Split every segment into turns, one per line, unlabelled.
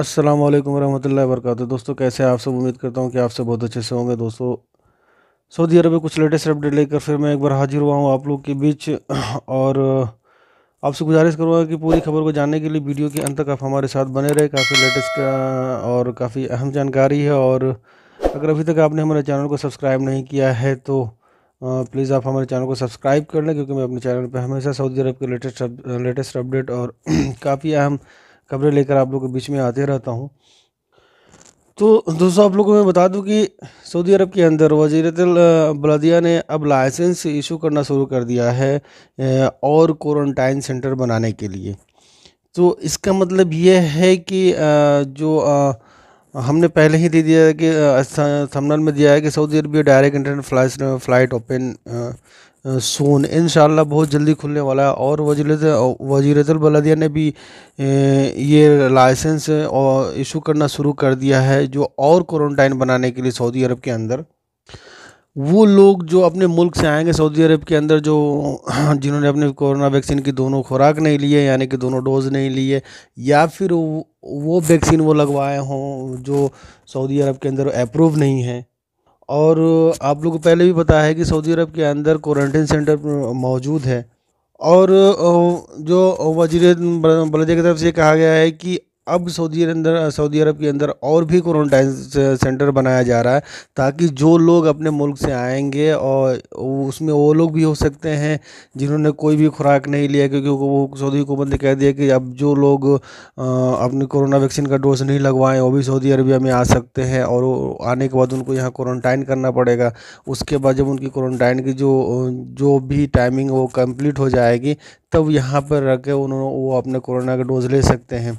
अस्सलाम वालेकुम वरहमतुल्लाहि वरकत दोस्तों कैसे आप सब उम्मीद करता हूँ कि आप सब बहुत अच्छे से होंगे दोस्तों सऊदी अरब में कुछ लेटेस्ट अपडेट लेकर फिर मैं एक बार हाजिर हुआ हूँ आप लोग के बीच और आपसे गुजारिश करूँगा कि पूरी खबर को जानने के लिए वीडियो के अंत तक आप हमारे साथ बने रहे काफ़ी लेटेस्ट और काफ़ी अहम जानकारी है और अगर अभी तक आपने हमारे चैनल को सब्सक्राइब नहीं किया है तो प्लीज़ आप हमारे चैनल को सब्सक्राइब कर लें क्योंकि मैं अपने चैनल पर हमेशा सऊदी अरब के लेटेस्ट लेटेस्ट अपडेट और काफ़ी अहम खबरें लेकर आप लोगों के बीच में आते रहता हूँ तो दोस्तों आप लोगों को मैं बता दूं कि सऊदी अरब के अंदर वजीर बलदिया ने अब लाइसेंस इशू करना शुरू कर दिया है और क्वारंटाइन सेंटर बनाने के लिए तो इसका मतलब ये है कि जो हमने पहले ही दे दिया कि थमनल में दिया है कि Saudi Arabia direct internet flight flight open soon इन बहुत जल्दी खुलने वाला है और वजीर बलदिया ने भी ये लाइसेंस और इशू करना शुरू कर दिया है जो और क्वारंटाइन बनाने के लिए सऊदी अरब के अंदर वो लोग जो अपने मुल्क से आएंगे सऊदी अरब के अंदर जो जिन्होंने अपने कोरोना वैक्सीन की दोनों खुराक नहीं ली है यानी कि दोनों डोज नहीं लिए या फिर वो वैक्सीन वो लगवाए हों जो सऊदी अरब के अंदर अप्रूव नहीं है और आप लोगों को पहले भी पता है कि सऊदी अरब के अंदर क्वारंटीन सेंटर मौजूद है और जो वजीर बलदिया की तरफ से कहा गया है कि अब सऊदी अंदर सऊदी अरब के अंदर और भी क्वारंटाइन सेंटर बनाया जा रहा है ताकि जो लोग अपने मुल्क से आएंगे और उसमें वो लोग भी हो सकते हैं जिन्होंने कोई भी खुराक नहीं लिया क्योंकि वो सऊदी हुकूमत ने कह दिया कि अब जो लोग अपने कोरोना वैक्सीन का डोज नहीं लगवाएं वो भी सऊदी अरबिया में आ सकते हैं और आने के बाद उनको यहाँ क्वारंटाइन करना पड़ेगा उसके बाद जब उनकी क्वारंटाइन की जो जो भी टाइमिंग वो कम्प्लीट हो जाएगी तब यहाँ पर रख के उन्होंने वो अपने कोरोना का डोज़ ले सकते हैं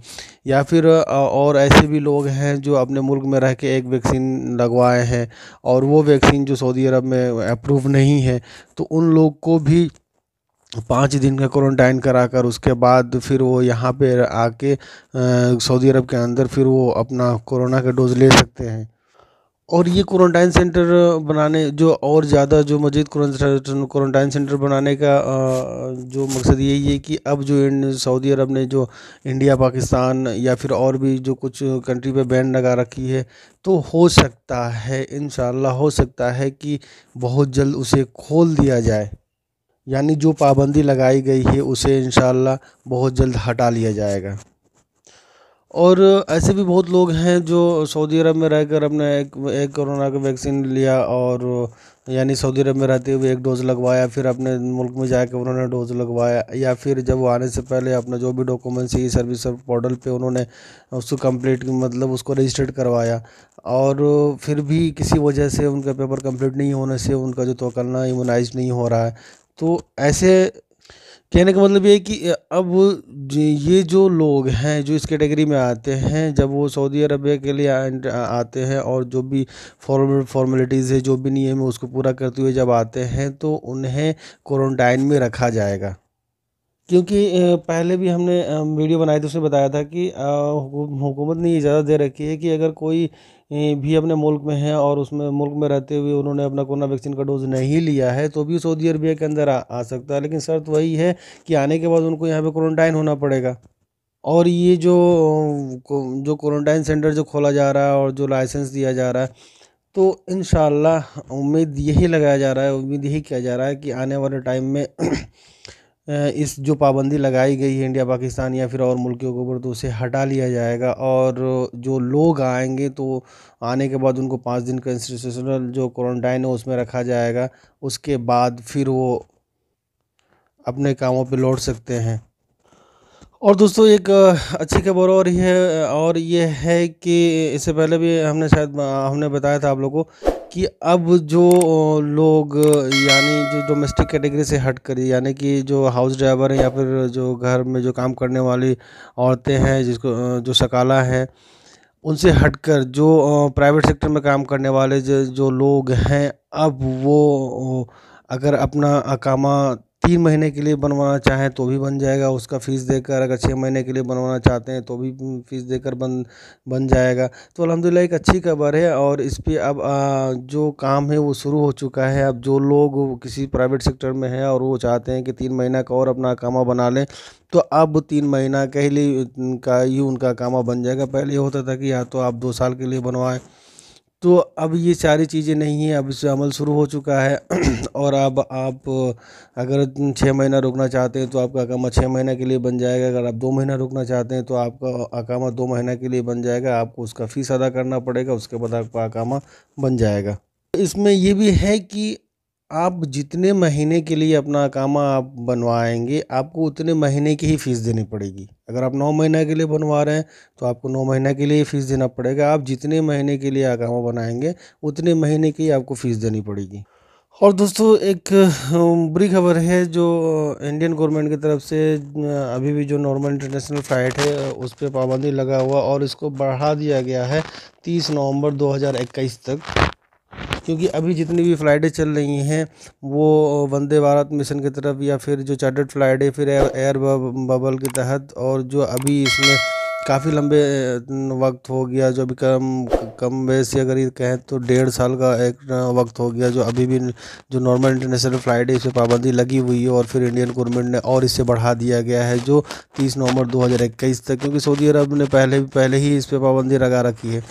या फिर और ऐसे भी लोग हैं जो अपने मुल्क में रह के एक वैक्सीन लगवाए हैं और वो वैक्सीन जो सऊदी अरब में अप्रूव नहीं है तो उन लोग को भी पाँच दिन का क्वारंटाइन करा कर उसके बाद फिर वो यहाँ पे आके सऊदी अरब के अंदर फिर वो अपना कोरोना का डोज़ ले सकते हैं और ये क्वारंटाइन सेंटर बनाने जो और ज़्यादा जो मजीद क्वारंटाइन सेंटर बनाने का जो मकसद यही है कि अब जो सऊदी अरब ने जो इंडिया पाकिस्तान या फिर और भी जो कुछ कंट्री पे बैन लगा रखी है तो हो सकता है इन हो सकता है कि बहुत जल्द उसे खोल दिया जाए यानी जो पाबंदी लगाई गई है उसे इन बहुत जल्द हटा लिया जाएगा और ऐसे भी बहुत लोग हैं जो सऊदी अरब में रहकर अपने एक एक कोरोना का वैक्सीन लिया और यानी सऊदी अरब में रहते हुए एक डोज़ लगवाया फिर अपने मुल्क में जाकर उन्होंने डोज़ लगवाया या फिर जब वो आने से पहले अपना जो भी डॉक्यूमेंट्स ई सर्विस पोर्टल पे उन्होंने उसको कंप्लीट मतलब उसको रजिस्टर्ड करवाया और फिर भी किसी वजह से उनका पेपर कंप्लीट नहीं होने से उनका जो तोकलना इम्यूनाइज नहीं हो रहा है तो ऐसे कहने का मतलब ये है कि अब ये जो लोग हैं जो इस कैटेगरी में आते हैं जब वो सऊदी अरबिया के लिए आते हैं और जो भी फॉर्मल फॉर्मेलिटीज़ है जो भी नियम है उसको पूरा करते हुए जब आते हैं तो उन्हें क्वारंटाइन में रखा जाएगा क्योंकि पहले भी हमने वीडियो बनाई थी उसमें बताया था कि हुकूमत ने इजाज़त दे रखी है कि अगर कोई भी अपने मुल्क में हैं और उसमें मुल्क में रहते हुए उन्होंने अपना कोरोना वैक्सीन का डोज नहीं लिया है तो भी सऊदी अरबिया के अंदर आ, आ सकता है लेकिन शर्त वही है कि आने के बाद उनको यहाँ पर क्वारंटाइन होना पड़ेगा और ये जो जो क्वारंटाइन सेंटर जो खोला जा रहा है और जो लाइसेंस दिया जा रहा है तो इन उम्मीद यही लगाया जा रहा है उम्मीद यही किया जा रहा है कि आने वाले टाइम में इस जो पाबंदी लगाई गई है इंडिया पाकिस्तान या फिर और मुल्कों के ऊपर तो उसे हटा लिया जाएगा और जो लोग आएंगे तो आने के बाद उनको पाँच दिन का इंस्टीट्यूशनल जो क्वारंटाइन है उसमें रखा जाएगा उसके बाद फिर वो अपने कामों पे लौट सकते हैं और दोस्तों एक अच्छी खबर और है और ये है कि इससे पहले भी हमने शायद हमने बताया था आप लोग को कि अब जो लोग यानी जो डोमेस्टिक कैटेगरी से हट कर यानी कि जो हाउस ड्राइवर है या फिर जो घर में जो काम करने वाली औरतें हैं जिसको जो सकाला हैं उनसे हटकर जो प्राइवेट सेक्टर में काम करने वाले जो जो लोग हैं अब वो अगर अपना अकामा तीन महीने के लिए बनवाना चाहें तो भी बन जाएगा उसका फ़ीस देकर अगर छः महीने के लिए बनवाना चाहते हैं तो भी फ़ीस देकर बन बन जाएगा तो अलहमदिल्ला एक अच्छी खबर है और इस पर अब आ, जो काम है वो शुरू हो चुका है अब जो लोग किसी प्राइवेट सेक्टर में हैं और वो चाहते हैं कि तीन महीना का और अपना कामा बना लें तो अब तीन महीना के लिए का ही उनका कामा बन जाएगा पहले होता था कि या तो आप दो साल के लिए बनवाएँ तो अब ये सारी चीज़ें नहीं हैं अब इससे अमल शुरू हो चुका है और अब आप अगर छः महीना रुकना चाहते हैं तो आपका अकामा छः महीने के लिए बन जाएगा अगर आप दो महीना रुकना चाहते हैं तो आपका अकामा दो महीने के लिए बन जाएगा आपको उसका फ़ीस अदा करना पड़ेगा उसके बाद आपका अकामा बन जाएगा इसमें यह भी है कि आप जितने महीने के लिए अपना अकामा आप बनवाएंगे आपको उतने महीने की ही फ़ीस देनी पड़ेगी अगर आप नौ महीने के लिए बनवा रहे हैं तो आपको नौ महीने के लिए ही फ़ीस देना पड़ेगा आप जितने महीने के लिए अकामा बनाएँगे उतने महीने की आपको फ़ीस देनी पड़ेगी और दोस्तों एक बुरी खबर है जो इंडियन गवर्नमेंट की तरफ से अभी भी जो नॉर्मल इंटरनेशनल फ़्लाइट है उस पर पाबंदी लगा हुआ और इसको बढ़ा दिया गया है तीस नवंबर 2021 तक क्योंकि अभी जितनी भी फ़्लाइटें चल रही हैं वो वंदे भारत मिशन की तरफ या फिर जो चार्टर्ड फ़्लाइट है फिर एयर बबल के तहत और जो अभी इसमें काफ़ी लंबे वक्त हो गया जो अभी कम कम वैसे अगर ये कहें तो डेढ़ साल का एक वक्त हो गया जो अभी भी जो नॉर्मल इंटरनेशनल फ़्लाइट है इस पर पाबंदी लगी हुई है और फिर इंडियन गवर्नमेंट ने और इसे बढ़ा दिया गया है जो तीस नवंबर 2021 तक क्योंकि सऊदी अरब ने पहले पहले ही इस पर पाबंदी लगा रखी है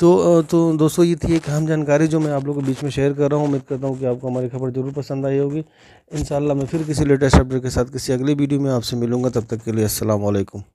तो तो दोस्तों ये थी एक अहम जानकारी जो मैं आप लोगों के बीच में शेयर कर रहा हूँ उम्मीद करता हूँ कि आपको हमारी खबर जरूर पसंद आई होगी इन मैं फिर किसी लेटेस्ट अपडेट के साथ किसी अगली वीडियो में आपसे मिलूंगा तब तक के लिए असल